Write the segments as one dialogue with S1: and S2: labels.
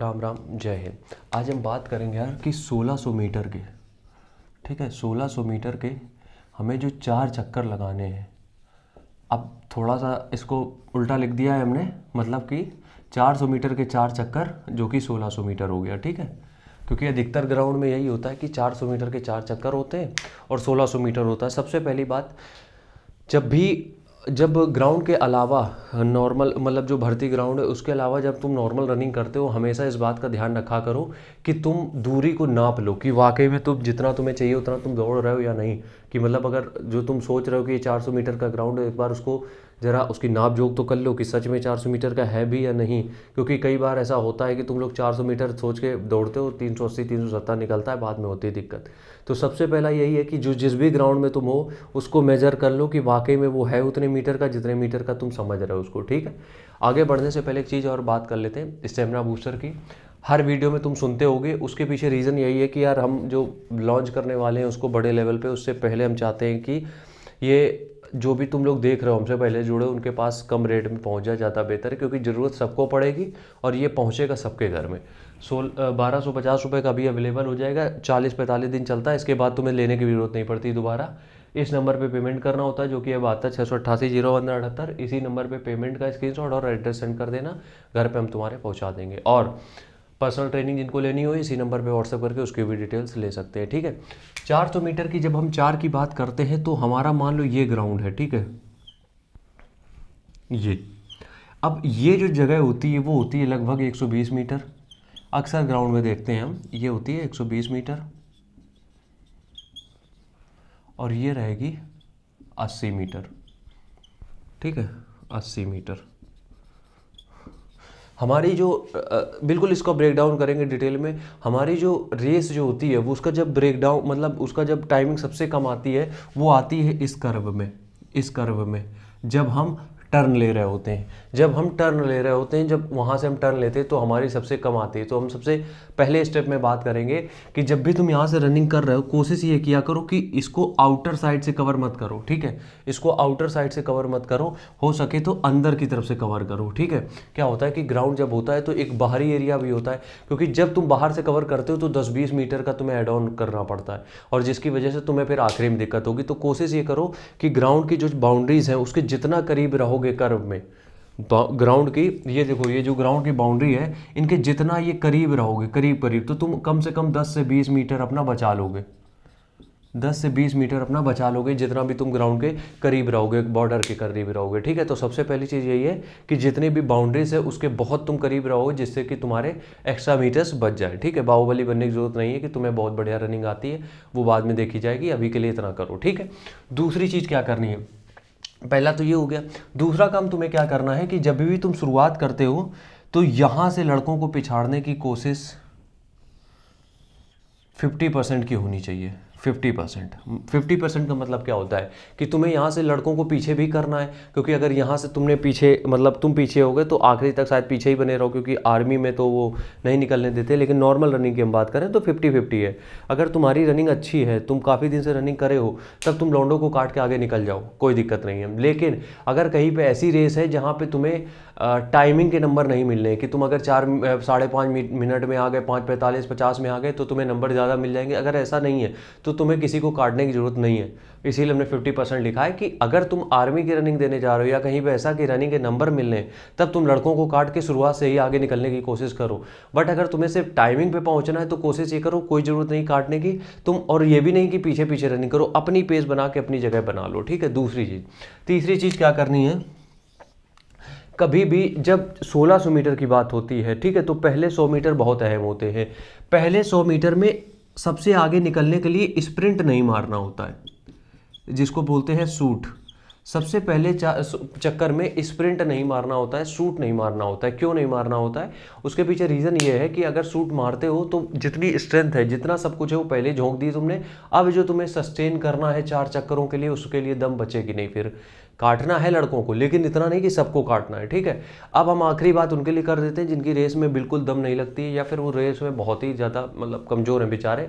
S1: राम राम जय हिंद आज हम बात करेंगे यार कि 1600 मीटर के ठीक है 1600 मीटर के हमें जो चार चक्कर लगाने हैं अब थोड़ा सा इसको उल्टा लिख दिया है हमने मतलब कि 400 मीटर के चार चक्कर जो कि 1600 मीटर हो गया ठीक है क्योंकि अधिकतर ग्राउंड में यही होता है कि 400 मीटर के चार चक्कर होते हैं और 1600 मीटर होता है सबसे पहली बात जब भी जब ग्राउंड के अलावा नॉर्मल मतलब जो भर्ती ग्राउंड है उसके अलावा जब तुम नॉर्मल रनिंग करते हो हमेशा इस बात का ध्यान रखा करो कि तुम दूरी को नाप लो कि वाकई में तुम जितना तुम्हें चाहिए उतना तुम दौड़ रहे हो या नहीं कि मतलब अगर जो तुम सोच रहे हो कि ये 400 मीटर का ग्राउंड है एक बार उसको ज़रा उसकी नाप जोक तो कर लो कि सच में 400 मीटर का है भी या नहीं क्योंकि कई बार ऐसा होता है कि तुम लोग 400 मीटर सोच के दौड़ते हो तीन सौ अस्सी तीन सौ सत्तर निकलता है बाद में होती दिक्कत तो सबसे पहला यही है कि जो जिस भी ग्राउंड में तुम हो उसको मेजर कर लो कि वाकई में वो है उतने मीटर का जितने मीटर का तुम समझ रहे हो उसको ठीक है आगे बढ़ने से पहले एक चीज़ और बात कर लेते हैं स्टेमिना बूस्टर की हर वीडियो में तुम सुनते होगे उसके पीछे रीज़न यही है कि यार हम जो लॉन्च करने वाले हैं उसको बड़े लेवल पे उससे पहले हम चाहते हैं कि ये जो भी तुम लोग देख रहे हो हमसे पहले जुड़े उनके पास कम रेट में पहुंचा जाता बेहतर है क्योंकि ज़रूरत सबको पड़ेगी और ये पहुंचेगा सबके घर में सोल बारह सौ पचास रुपये का भी अवेलेबल हो जाएगा चालीस पैंतालीस दिन चलता है इसके बाद तुम्हें लेने की जरूरत नहीं पड़ती दोबारा इस नंबर पे पेमेंट करना होता है जो कि अब आता है छः सौ अट्ठासी जीरो पंद्रह अठहत्तर इसी नंबर पे पेमेंट का स्क्रीनशॉट और एड्रेस सेंड कर देना घर पे हम तुम्हारे पहुंचा देंगे और पर्सनल ट्रेनिंग जिनको लेनी हो इसी नंबर पे व्हाट्सअप करके उसकी भी डिटेल्स ले सकते हैं ठीक है चार सौ मीटर की जब हम चार की बात करते हैं तो हमारा मान लो ये ग्राउंड है ठीक है ये अब ये जो जगह होती है वो होती है लगभग 120 मीटर अक्सर ग्राउंड में देखते हैं हम ये होती है 120 मीटर और ये रहेगी 80 मीटर ठीक है 80 मीटर हमारी जो बिल्कुल इसको ब्रेक डाउन करेंगे डिटेल में हमारी जो रेस जो होती है वो उसका जब ब्रेक डाउन मतलब उसका जब टाइमिंग सबसे कम आती है वो आती है इस कर्व में इस कर्व में जब हम टर्न ले रहे होते हैं जब हम टर्न ले रहे होते हैं जब वहाँ से हम टर्न लेते हैं तो हमारी सबसे कम आती है तो हम सबसे पहले स्टेप में बात करेंगे कि जब भी तुम यहाँ से रनिंग कर रहे हो कोशिश ये किया करो कि इसको आउटर साइड से कवर मत करो ठीक है इसको आउटर साइड से कवर मत करो हो सके तो अंदर की तरफ से कवर करो ठीक है क्या होता है कि ग्राउंड जब होता है तो एक बाहरी एरिया भी होता है क्योंकि जब तुम बाहर से कवर करते हो तो दस बीस मीटर का तुम्हें एड ऑन करना पड़ता है और जिसकी वजह से तुम्हें फिर आखिरी में दिक्कत होगी तो कोशिश ये करो कि ग्राउंड की जो बाउंड्रीज हैं उसके जितना करीब रहोगे होंगे कर्व में ग्राउंड तो की ये देखो ये जो ग्राउंड की बाउंड्री है इनके जितना ये करीब रहोगे करीब करीब तो तुम कम से कम 10 से 20 मीटर अपना बचा लोगे 10 से 20 मीटर अपना बचा लोगे जितना भी तुम ग्राउंड के करीब रहोगे बॉर्डर के करीब रहोगे ठीक है तो सबसे पहली चीज़ यही है कि जितनी भी बाउंड्रीज है उसके बहुत तुम करीब रहोगे जिससे कि तुम्हारे एक्स्ट्रा मीटर्स बच जाए ठीक है बाहुबली बनने की जरूरत नहीं है कि तुम्हें बहुत बढ़िया रनिंग आती है वो बाद में देखी जाएगी अभी के लिए इतना करो ठीक है दूसरी चीज़ क्या करनी है पहला तो ये हो गया दूसरा काम तुम्हें क्या करना है कि जब भी तुम शुरुआत करते हो तो यहाँ से लड़कों को पिछाड़ने की कोशिश फिफ्टी परसेंट की होनी चाहिए फिफ्टी परसेंट फिफ्टी परसेंट का मतलब क्या होता है कि तुम्हें यहाँ से लड़कों को पीछे भी करना है क्योंकि अगर यहाँ से तुमने पीछे मतलब तुम पीछे हो गए तो आखिरी तक शायद पीछे ही बने रहो क्योंकि आर्मी में तो वो नहीं निकलने देते लेकिन नॉर्मल रनिंग की हम बात करें तो फिफ्टी फिफ्टी है अगर तुम्हारी रनिंग अच्छी है तुम काफ़ी दिन से रनिंग करे हो तब तुम लौंडों को काट के आगे निकल जाओ कोई दिक्कत नहीं है लेकिन अगर कहीं पर ऐसी रेस है जहाँ पर तुम्हें टाइमिंग के नंबर नहीं मिलने कि तुम अगर चार साढ़े पाँच मिनट में आ गए पाँच पैंतालीस पचास में आ गए तो तुम्हें नंबर ज़्यादा मिल जाएंगे अगर ऐसा नहीं है तो तुम्हें किसी को काटने की ज़रूरत नहीं है इसीलिए हमने 50 परसेंट लिखा है कि अगर तुम आर्मी की रनिंग देने जा रहे हो या कहीं पे ऐसा कि रनिंग के नंबर मिलने तब तुम लड़कों को काट के शुरुआत से ही आगे निकलने की कोशिश करो बट अगर तुम्हें सिर्फ टाइमिंग पे पहुंचना है तो कोशिश ये करो कोई ज़रूरत नहीं काटने की तुम और ये भी नहीं कि पीछे पीछे रनिंग करो अपनी पेस बना के अपनी जगह बना लो ठीक है दूसरी चीज़ तीसरी चीज़ क्या करनी है कभी भी जब 1600 मीटर की बात होती है ठीक है तो पहले 100 मीटर बहुत अहम होते हैं पहले 100 मीटर में सबसे आगे निकलने के लिए स्प्रिंट नहीं मारना होता है जिसको बोलते हैं सूट सबसे पहले चक्कर में स्प्रिंट नहीं मारना होता है सूट नहीं मारना होता है क्यों नहीं मारना होता है उसके पीछे रीज़न ये है कि अगर सूट मारते हो तो जितनी स्ट्रेंथ है जितना सब कुछ है वो पहले झोंक दी तुमने अब जो तुम्हें सस्टेन करना है चार चक्करों के लिए उसके लिए दम बचेगी नहीं फिर काटना है लड़कों को लेकिन इतना नहीं कि सबको काटना है ठीक है अब हम आखिरी बात उनके लिए कर देते हैं जिनकी रेस में बिल्कुल दम नहीं लगती है या फिर वो रेस में बहुत ही ज़्यादा मतलब कमज़ोर हैं बेचारे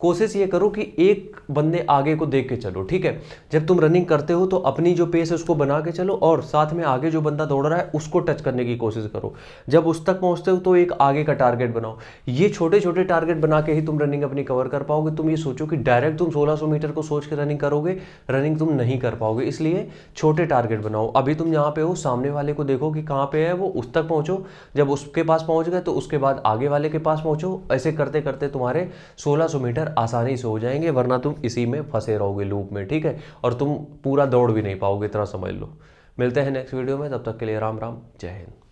S1: कोशिश ये करो कि एक बंदे आगे को देख के चलो ठीक है जब तुम रनिंग करते हो तो अपनी जो पेस है उसको बना के चलो और साथ में आगे जो बंदा दौड़ रहा है उसको टच करने की कोशिश करो जब उस तक पहुंचते हो तो एक आगे का टारगेट बनाओ ये छोटे छोटे टारगेट बना के ही तुम रनिंग अपनी कवर कर पाओगे तुम ये सोचो कि डायरेक्ट तुम सोलह मीटर को सोच के रनिंग करोगे रनिंग तुम नहीं कर पाओगे इसलिए छोटे टारगेट बनाओ अभी तुम यहाँ पे हो सामने वाले को देखो कि कहाँ पे है वो उस तक पहुँचो जब उसके पास पहुँच गए तो उसके बाद आगे वाले के पास पहुँचो ऐसे करते करते तुम्हारे 1600 मीटर आसानी से हो जाएंगे वरना तुम इसी में फंसे रहोगे लूप में ठीक है और तुम पूरा दौड़ भी नहीं पाओगे इतना समझ लो मिलते हैं नेक्स्ट वीडियो में तब तक के लिए राम राम जय हिंद